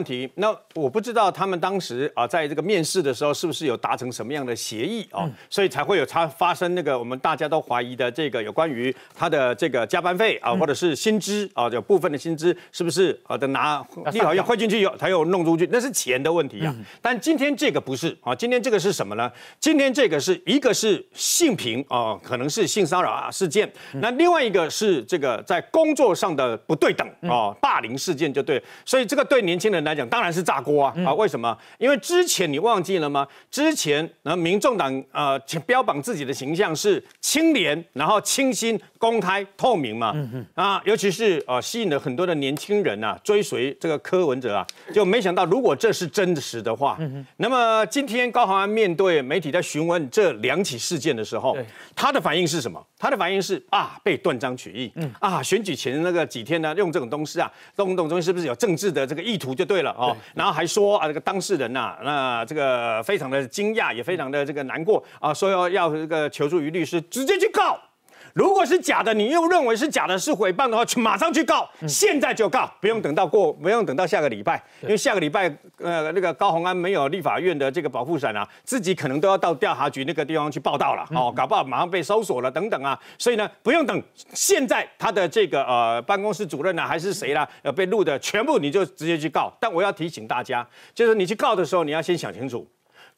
问题那我不知道他们当时啊，在这个面试的时候是不是有达成什么样的协议啊，所以才会有他发生那个我们大家都怀疑的这个有关于他的这个加班费啊，或者是薪资啊，有部分的薪资是不是啊的拿，又 汇进去有，他又弄出去，那是钱的问题啊。但今天这个不是啊，今天这个是什么呢？今天这个是一个是性平啊，可能是性骚扰啊事件，那另外一个是这个在工作上的不对等啊，霸凌事件就对，所以这个对年轻人呢。来讲当然是炸锅啊！啊，为什么？因为之前你忘记了吗？之前那民众党呃标榜自己的形象是清廉，然后清新、公开、透明嘛。嗯啊，尤其是呃吸引了很多的年轻人啊，追随这个柯文哲啊，就没想到如果这是真实的话，嗯哼。那么今天高雄安面对媒体在询问这两起事件的时候，他的反应是什么？他的反应是啊，被断章取义。嗯。啊，选举前那个几天呢，用这种东西啊，不动东西是不是有政治的这个意图？就对。了哦，然后还说啊，这个当事人呐，那这个非常的惊讶，也非常的这个难过啊，说要要这个求助于律师，直接去告。如果是假的，你又认为是假的，是诽谤的话，去马上去告，现在就告，不用等到过，不用等到下个礼拜，因为下个礼拜，呃，那个高洪安没有立法院的这个保护伞啊，自己可能都要到调查局那个地方去报道了，哦，搞不好马上被搜索了等等啊，所以呢，不用等，现在他的这个呃办公室主任呢还是谁啦？呃，被录的全部你就直接去告，但我要提醒大家，就是你去告的时候，你要先想清楚。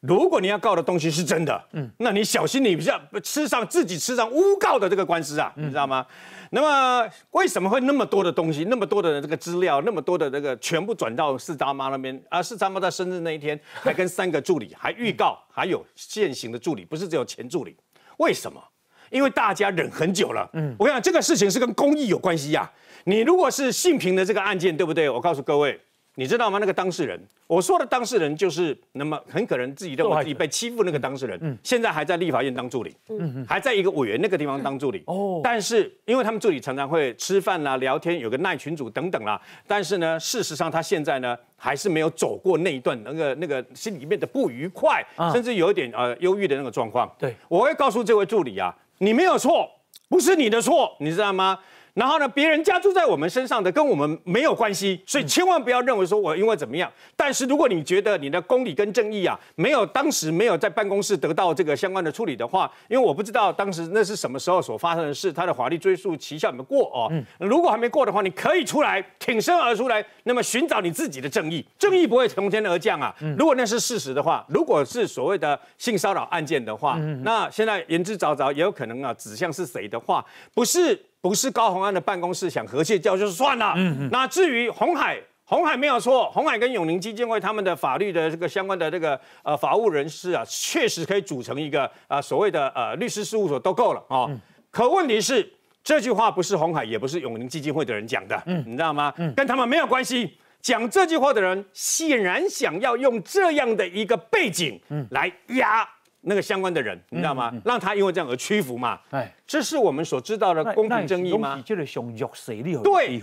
如果你要告的东西是真的，嗯，那你小心你不要吃上自己吃上诬告的这个官司啊，你知道吗？那么为什么会那么多的东西，那么多的这个资料，那么多的这个全部转到四大妈那边？啊，四大妈在生日那一天还跟三个助理还预告，还有现行的助理不是只有前助理？为什么？因为大家忍很久了，嗯，我跟你讲这个事情是跟公益有关系呀。你如果是性平的这个案件，对不对？我告诉各位。你知道吗？那个当事人，我说的当事人就是那么很可能自己认为自己被欺负那个当事人，嗯，现在还在立法院当助理，嗯嗯，还在一个委员那个地方当助理，哦，但是因为他们助理常常会吃饭啦、聊天，有个耐群组等等啦，但是呢，事实上他现在呢还是没有走过那一段那个那个心里面的不愉快，甚至有一点呃忧郁的那个状况。对，我会告诉这位助理啊，你没有错，不是你的错，你知道吗？然后呢？别人加注在我们身上的，跟我们没有关系，所以千万不要认为说我因为怎么样。但是如果你觉得你的公理跟正义啊，没有当时没有在办公室得到这个相关的处理的话，因为我不知道当时那是什么时候所发生的事，它的法律追诉期效有没有过哦。如果还没过的话，你可以出来挺身而出来，那么寻找你自己的正义。正义不会从天而降啊！如果那是事实的话，如果是所谓的性骚扰案件的话，那现在言之凿凿也有可能啊，指向是谁的话，不是。不是高鸿安的办公室想和解掉就算了。嗯，那至于红海，红海没有错。红海跟永宁基金会他们的法律的这个相关的这个呃法务人士啊，确实可以组成一个啊所谓的呃律师事务所都够了啊。可问题是这句话不是红海，也不是永宁基金会的人讲的。嗯，你知道吗？嗯，跟他们没有关系。讲这句话的人显然想要用这样的一个背景，嗯，来压那个相关的人，你知道吗？让他因为这样而屈服嘛？哎，这是我们所知道的公平正义吗？对。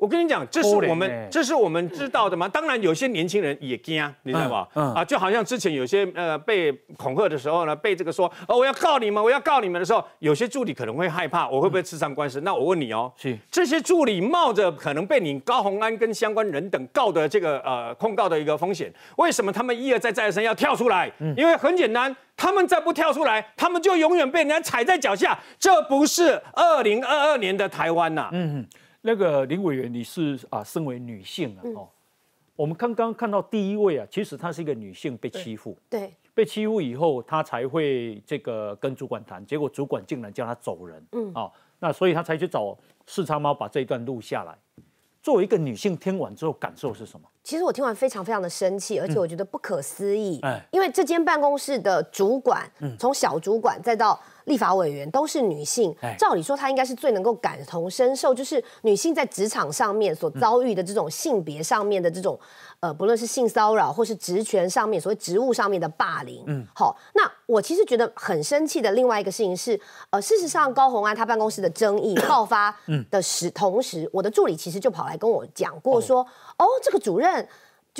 我跟你讲，这是我们，这是我们知道的嘛？当然，有些年轻人也惊，你知道吧？啊，就好像之前有些呃被恐吓的时候呢，被这个说，哦，我要告你们，我要告你们的时候，有些助理可能会害怕，我会不会吃上官司？那我问你哦，是这些助理冒着可能被你高鸿安跟相关人等告的这个呃控告的一个风险，为什么他们一而再再而三要跳出来？因为很简单，他们再不跳出来，他们就永远被人家踩在脚下。这不是二零二二年的台湾呐。嗯。那个林委员，你是啊，身为女性啊，哦，我们刚刚看到第一位啊，其实她是一个女性被欺负，对，被欺负以后，她才会这个跟主管谈，结果主管竟然叫她走人，嗯，啊，那所以她才去找四叉猫把这一段录下来。作为一个女性，听完之后感受是什么？其实我听完非常非常的生气，而且我觉得不可思议，嗯、因为这间办公室的主管，嗯，从小主管再到。立法委员都是女性，照理说她应该是最能够感同身受，就是女性在职场上面所遭遇的这种性别上面的这种，呃，不论是性骚扰或是职权上面所谓职务上面的霸凌，嗯，好，那我其实觉得很生气的另外一个事情是，呃，事实上高红安他办公室的争议爆发的时，同时我的助理其实就跑来跟我讲过说，哦，这个主任。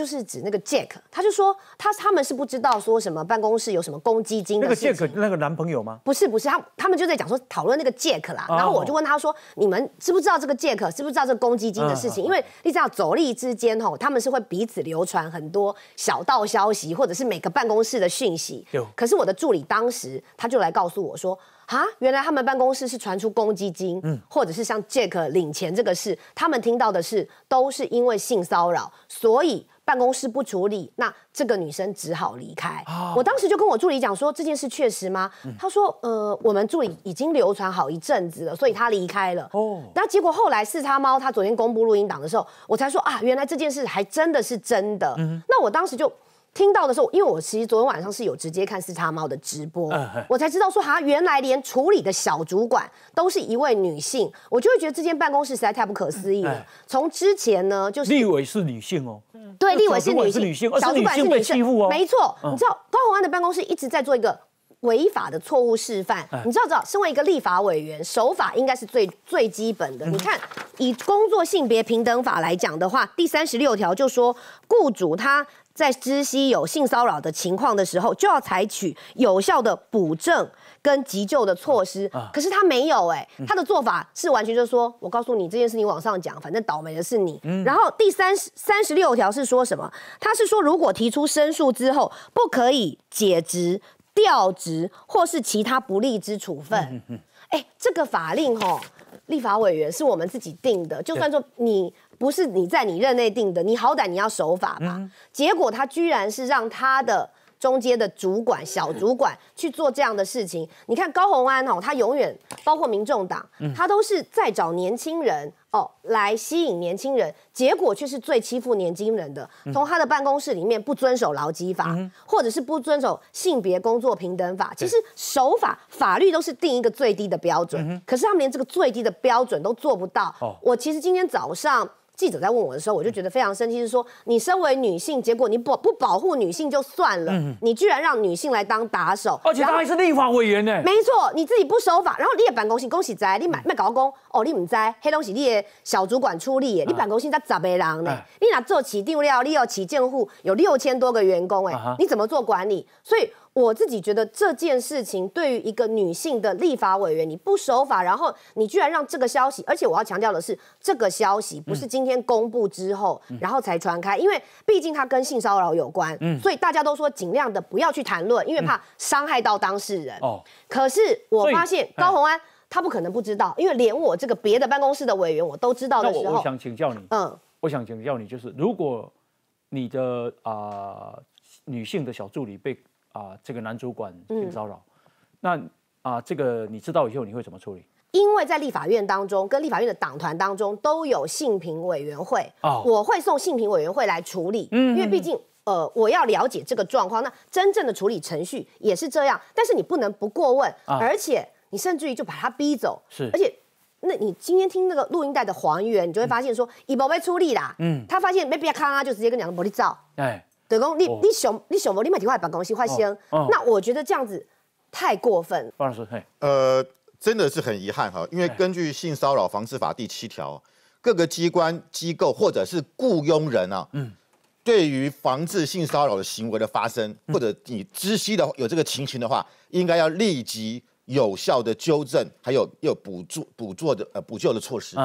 就是指那个 Jack，他就说他他们是不知道说什么办公室有什么公积金那个 Jack 那个男朋友吗？不是不是，他他们就在讲说讨论那个 Jack 啦，然后我就问他说：你们知不知道这个 Jack？知不知道这个公积金的事情？因为你知道走力之间吼，他们是会彼此流传很多小道消息，或者是每个办公室的讯息。可是我的助理当时他就来告诉我说。啊！原来他们办公室是传出公积金，或者是像 Jack 领钱这个事，他们听到的是都是因为性骚扰，所以办公室不处理，那这个女生只好离开。我当时就跟我助理讲说这件事确实吗？他说呃，我们助理已经流传好一阵子了，所以他离开了。哦，那结果后来四叉猫他昨天公布录音档的时候，我才说啊，原来这件事还真的是真的。那我当时就。听到的时候，因为我其实昨天晚上是有直接看四叉猫的直播，我才知道说哈，原来连处理的小主管都是一位女性，我就会觉得这间办公室实在太不可思议了。从之前呢，就是立委是女性哦，对，立委是女性，小主管是被欺负哦，没错。你知道高鸿安的办公室一直在做一个违法的错误示范，你知道知道，身为一个立法委员，守法应该是最最基本的。你看，以工作性别平等法来讲的话，第三十六条就说雇主他。在知悉有性骚扰的情况的时候，就要采取有效的补正跟急救的措施。可是他没有，哎，他的做法是完全就是说，我告诉你这件事情往上讲，反正倒霉的是你。然后第三十三十六条是说什么？他是说如果提出申诉之后，不可以解职、调职或是其他不利之处分。哎，这个法令吼，立法委员是我们自己定的，就算说你。不是你在你任内定的，你好歹你要守法吧。结果他居然是让他的中间的主管、小主管去做这样的事情。你看高鸿安哦，他永远包括民众党，他都是在找年轻人哦来吸引年轻人，结果却是最欺负年轻人的。从他的办公室里面不遵守劳基法，或者是不遵守性别工作平等法。其实守法法律都是定一个最低的标准，可是他们连这个最低的标准都做不到。我其实今天早上。记者在问我的时候，我就觉得非常生气，是说你身为女性，结果你不不保护女性就算了，你居然让女性来当打手，而且她还是立法委员呢。没错，你自己不守法，然后你也办公室恭喜灾，你买卖搞公，哦，你唔灾，黑东西，你的小主管出力，你办公室才十个人呢，你哪做起定料，你有起建户有六千多个员工哎，你怎么做管理？所以。我自己觉得这件事情对于一个女性的立法委员，你不守法，然后你居然让这个消息，而且我要强调的是，这个消息不是今天公布之后，然后才传开，因为毕竟它跟性骚扰有关，所以大家都说尽量的不要去谈论，因为怕伤害到当事人。哦。可是我发现高红安他不可能不知道，因为连我这个别的办公室的委员我都知道的时候，我我想请教你，嗯，我想请教你就是，如果你的啊女性的小助理被啊，这个男主管性骚扰，那啊，这个你知道以后你会怎么处理？因为在立法院当中，跟立法院的党团当中都有性评委员会，我会送性评委员会来处理，因为毕竟呃，我要了解这个状况。那真正的处理程序也是这样，但是你不能不过问，而且你甚至于就把他逼走，而且那你今天听那个录音带的还原，你就会发现说，伊宝被出力啦，嗯，他发现没别看啊，就直接跟两个玻璃照，哎。德公，你你想你想不？你买电话办公司换新？那我觉得这样子太过分方老师，嘿，呃，真的是很遗憾哈，因为根据《性骚扰防治法》第七条，各个机关机构或者是雇佣人啊，嗯，对于防治性骚扰的行为的发生，或者你知悉的有这个情形的话，应该要立即。有效的纠正，还有有补助补做的呃补救的措施。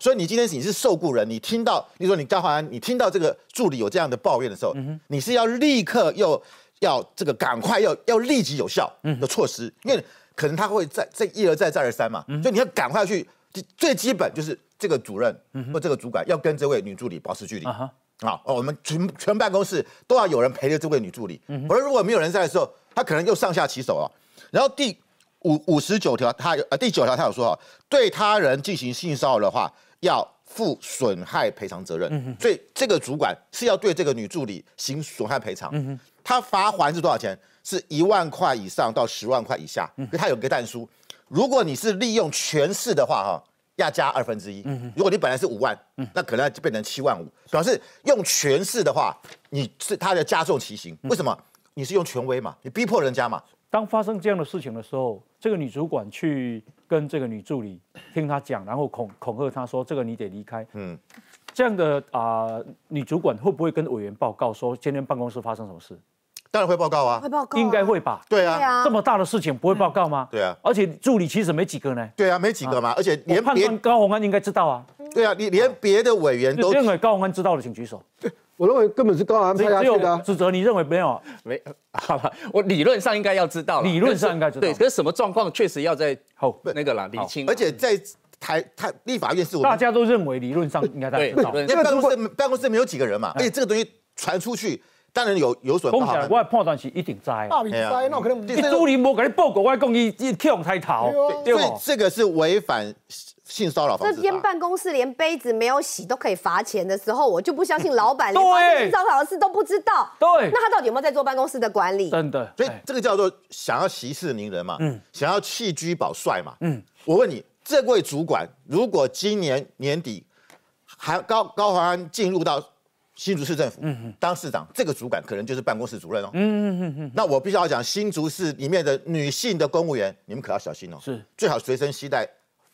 所以你今天你是受雇人，你听到你说你张华安，你听到这个助理有这样的抱怨的时候，你是要立刻又要这个赶快要要立即有效的措施，因为可能他会再再一而再再而三嘛，所以你要赶快去最基本就是这个主任或这个主管要跟这位女助理保持距离啊啊！哦，我们全全办公室都要有人陪着这位女助理。我说如果没有人在的时候，他可能又上下其手了。然后第五五十九条，他呃第九条，他有说哈，对他人进行性骚扰的话，要负损害赔偿责任。嗯所以这个主管是要对这个女助理行损害赔偿。嗯他罚还是多少钱？是一万块以上到十万块以下。嗯，他有个弹书，如果你是利用权势的话，哈，要加二分之一。如果你本来是五万，嗯，那可能要变成七万五。表示用权势的话，你是他的加重其刑。为什么？你是用权威嘛，你逼迫人家嘛。当发生这样的事情的时候。这个女主管去跟这个女助理听她讲，然后恐恐吓她说：“这个你得离开。”嗯，这样的啊，女主管会不会跟委员报告说今天办公室发生什么事？当然会报告啊，会报告，应该会吧？对啊，这么大的事情不会报告吗？对啊，而且助理其实没几个呢。对啊，没几个嘛，而且连判官高鸿安应该知道啊。对啊，你连别的委员都认为高鸿安知道的，请举手。我认为根本是高安派下去的。指责你认为没有？没，好了，我理论上应该要知道，理论上应该知道。对，可是什么状况确实要在好那个啦理清。而且在台台立法院是我大家都认为理论上应该知道。对，因为办公室办公室没有几个人嘛。而且这个东西传出去，当然有有所讨论。我判断是一定栽。大笔那可能你一独立给你报告，我还你一一跳上台头。对，这个是违反。性骚扰，这间办公室连杯子没有洗都可以罚钱的时候，我就不相信老板 连性骚扰的事都不知道。对，那他到底有没有在做办公室的管理？真的，所以这个叫做想要息事宁人嘛，嗯，想要弃居保帅嘛，嗯。我问你，这位主管如果今年年底，还高高华安进入到新竹市政府当市长，这个主管可能就是办公室主任哦。嗯嗯嗯嗯。那我必须要讲，新竹市里面的女性的公务员，你们可要小心哦，是最好随身携带。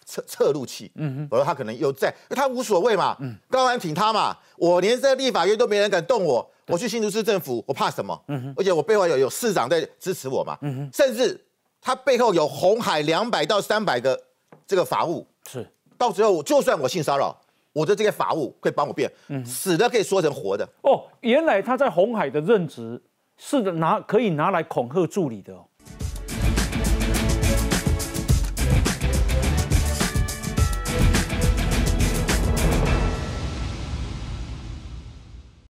侧侧路器，嗯哼，我说他可能又在，他无所谓嘛，嗯，高安挺他嘛，我连在立法院都没人敢动我，我去新竹市政府，我怕什么？嗯哼，而且我背后有有市长在支持我嘛，嗯哼，甚至他背后有红海两百到三百个这个法务，是，到最候我就算我性骚扰，我的这个法务会帮我变死的可以说成活的。哦，原来他在红海的任职是拿可以拿来恐吓助理的。